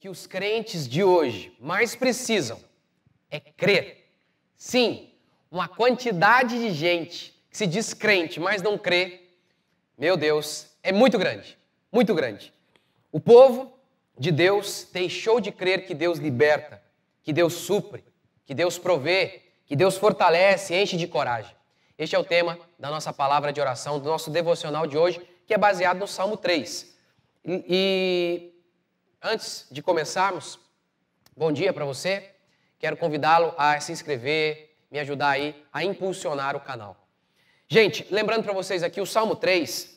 que os crentes de hoje mais precisam é crer. Sim, uma quantidade de gente que se diz crente, mas não crê, meu Deus, é muito grande, muito grande. O povo de Deus deixou de crer que Deus liberta, que Deus supre, que Deus provê, que Deus fortalece, enche de coragem. Este é o tema da nossa palavra de oração, do nosso devocional de hoje, que é baseado no Salmo 3. E, Antes de começarmos, bom dia para você. Quero convidá-lo a se inscrever, me ajudar aí a impulsionar o canal. Gente, lembrando para vocês aqui o Salmo 3,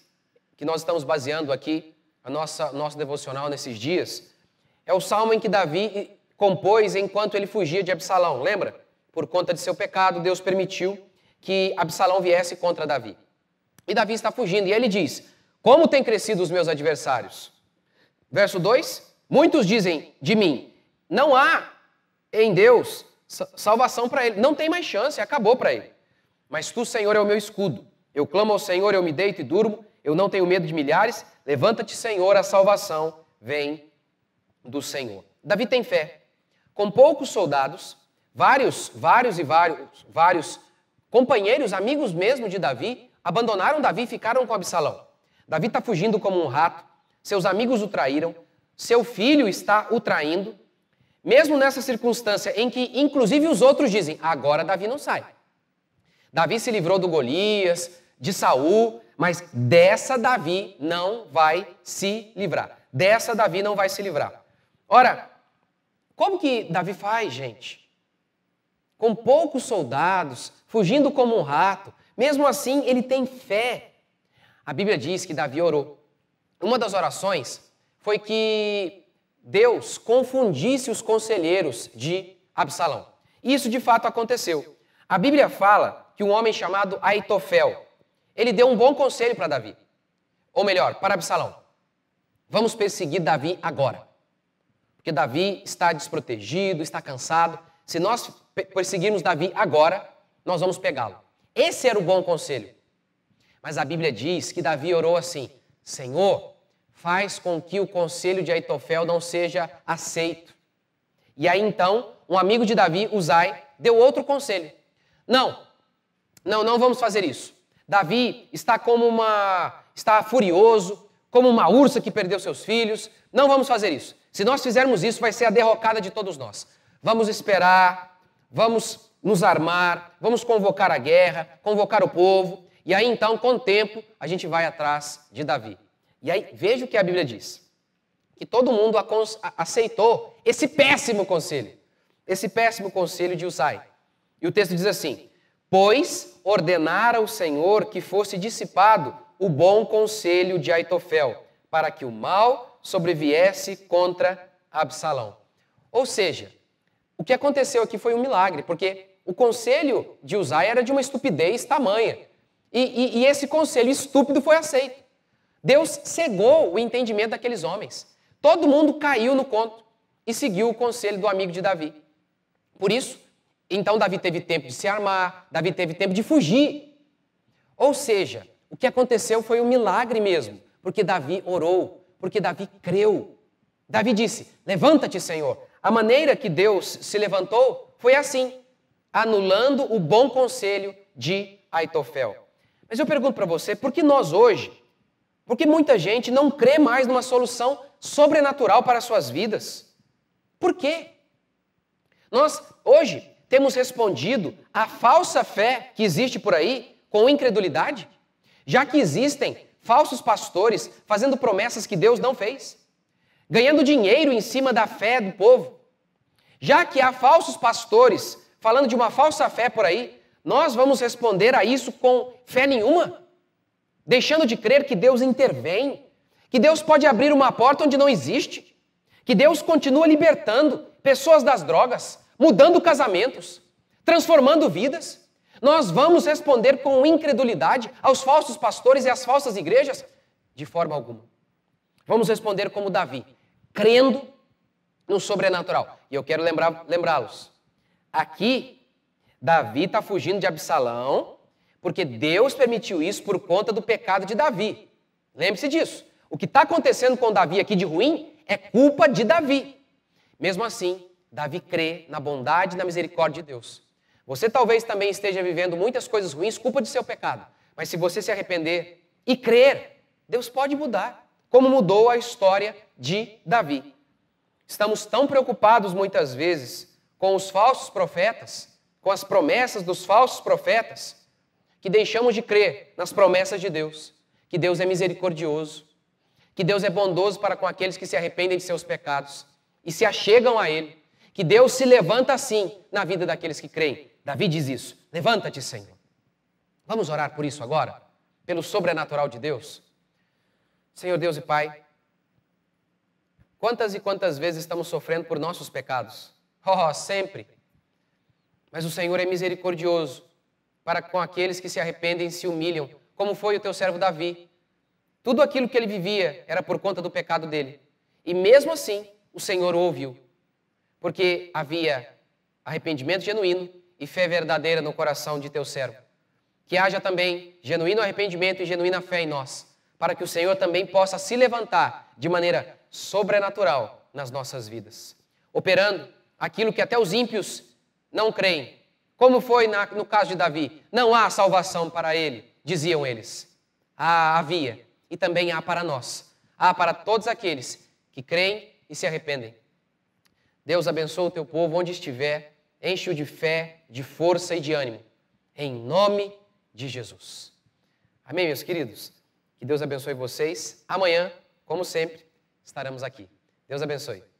que nós estamos baseando aqui a nossa nosso devocional nesses dias, é o salmo em que Davi compôs enquanto ele fugia de Absalão, lembra? Por conta de seu pecado, Deus permitiu que Absalão viesse contra Davi. E Davi está fugindo e ele diz: "Como têm crescido os meus adversários?" Verso 2: Muitos dizem de mim: não há em Deus salvação para ele, não tem mais chance, acabou para ele. Mas tu, Senhor, é o meu escudo. Eu clamo ao Senhor, eu me deito e durmo, eu não tenho medo de milhares. Levanta-te, Senhor, a salvação vem do Senhor. Davi tem fé. Com poucos soldados, vários, vários e vários, vários companheiros, amigos mesmo de Davi, abandonaram Davi e ficaram com Absalão. Davi está fugindo como um rato, seus amigos o traíram, seu filho está o traindo, mesmo nessa circunstância em que, inclusive, os outros dizem: agora Davi não sai. Davi se livrou do Golias, de Saul, mas dessa Davi não vai se livrar. Dessa Davi não vai se livrar. Ora, como que Davi faz, gente? Com poucos soldados, fugindo como um rato, mesmo assim ele tem fé. A Bíblia diz que Davi orou. Uma das orações foi que Deus confundisse os conselheiros de Absalão. Isso de fato aconteceu. A Bíblia fala que um homem chamado Aitofel, ele deu um bom conselho para Davi. Ou melhor, para Absalão. Vamos perseguir Davi agora. Porque Davi está desprotegido, está cansado. Se nós perseguirmos Davi agora, nós vamos pegá-lo. Esse era o bom conselho. Mas a Bíblia diz que Davi orou assim: Senhor, faz com que o conselho de Aitofel não seja aceito. E aí então, um amigo de Davi, Uzai, deu outro conselho. Não, não, não vamos fazer isso. Davi está como uma. está furioso, como uma ursa que perdeu seus filhos. Não vamos fazer isso. Se nós fizermos isso, vai ser a derrocada de todos nós. Vamos esperar, vamos nos armar, vamos convocar a guerra, convocar o povo, e aí então, com o tempo, a gente vai atrás de Davi. E aí, veja o que a Bíblia diz. Que todo mundo aceitou esse péssimo conselho. Esse péssimo conselho de Usai. E o texto diz assim: Pois ordenara o Senhor que fosse dissipado o bom conselho de Aitofel, para que o mal sobreviesse contra Absalão. Ou seja, o que aconteceu aqui foi um milagre, porque o conselho de Usai era de uma estupidez tamanha. E, e, e esse conselho estúpido foi aceito. Deus cegou o entendimento daqueles homens. Todo mundo caiu no conto e seguiu o conselho do amigo de Davi. Por isso, então Davi teve tempo de se armar, Davi teve tempo de fugir. Ou seja, o que aconteceu foi um milagre mesmo, porque Davi orou, porque Davi creu. Davi disse: Levanta-te, Senhor. A maneira que Deus se levantou foi assim, anulando o bom conselho de Aitofel. Mas eu pergunto para você, por que nós hoje porque muita gente não crê mais numa solução sobrenatural para suas vidas. Por quê? Nós, hoje, temos respondido à falsa fé que existe por aí com incredulidade, já que existem falsos pastores fazendo promessas que Deus não fez, ganhando dinheiro em cima da fé do povo. Já que há falsos pastores falando de uma falsa fé por aí, nós vamos responder a isso com fé nenhuma? deixando de crer que Deus intervém, que Deus pode abrir uma porta onde não existe, que Deus continua libertando pessoas das drogas, mudando casamentos, transformando vidas. Nós vamos responder com incredulidade aos falsos pastores e às falsas igrejas? De forma alguma. Vamos responder como Davi, crendo no sobrenatural. E eu quero lembrá-los. Aqui, Davi está fugindo de Absalão, porque Deus permitiu isso por conta do pecado de Davi. Lembre-se disso. O que está acontecendo com Davi aqui de ruim é culpa de Davi. Mesmo assim, Davi crê na bondade e na misericórdia de Deus. Você talvez também esteja vivendo muitas coisas ruins, culpa de seu pecado. Mas se você se arrepender e crer, Deus pode mudar, como mudou a história de Davi. Estamos tão preocupados muitas vezes com os falsos profetas, com as promessas dos falsos profetas, que deixamos de crer nas promessas de Deus, que Deus é misericordioso, que Deus é bondoso para com aqueles que se arrependem de seus pecados e se achegam a Ele, que Deus se levanta assim na vida daqueles que creem. Davi diz isso: Levanta-te, Senhor. Vamos orar por isso agora, pelo sobrenatural de Deus? Senhor Deus e Pai, quantas e quantas vezes estamos sofrendo por nossos pecados? Oh, sempre. Mas o Senhor é misericordioso para com aqueles que se arrependem e se humilham, como foi o teu servo Davi. Tudo aquilo que ele vivia era por conta do pecado dele. E mesmo assim, o Senhor ouviu, porque havia arrependimento genuíno e fé verdadeira no coração de teu servo. Que haja também genuíno arrependimento e genuína fé em nós, para que o Senhor também possa se levantar de maneira sobrenatural nas nossas vidas, operando aquilo que até os ímpios não creem, como foi na, no caso de Davi? Não há salvação para ele, diziam eles. Ah, havia, e também há para nós. Há para todos aqueles que creem e se arrependem. Deus abençoe o teu povo onde estiver, enche-o de fé, de força e de ânimo. Em nome de Jesus. Amém, meus queridos? Que Deus abençoe vocês. Amanhã, como sempre, estaremos aqui. Deus abençoe.